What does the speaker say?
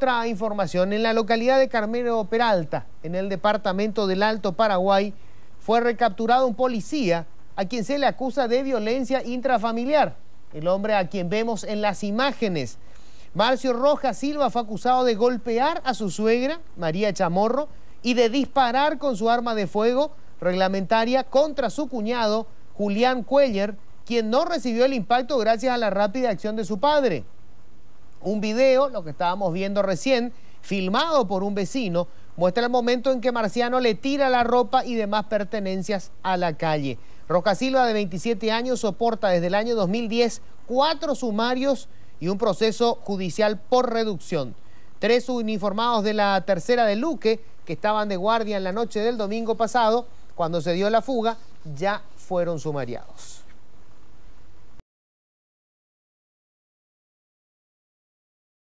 Otra información, en la localidad de Carmelo Peralta, en el departamento del Alto Paraguay, fue recapturado un policía a quien se le acusa de violencia intrafamiliar. El hombre a quien vemos en las imágenes. Marcio Rojas Silva fue acusado de golpear a su suegra, María Chamorro, y de disparar con su arma de fuego reglamentaria contra su cuñado, Julián Cuellar, quien no recibió el impacto gracias a la rápida acción de su padre. Un video, lo que estábamos viendo recién, filmado por un vecino, muestra el momento en que Marciano le tira la ropa y demás pertenencias a la calle. Roca Silva, de 27 años, soporta desde el año 2010 cuatro sumarios y un proceso judicial por reducción. Tres uniformados de la tercera de Luque, que estaban de guardia en la noche del domingo pasado, cuando se dio la fuga, ya fueron sumariados.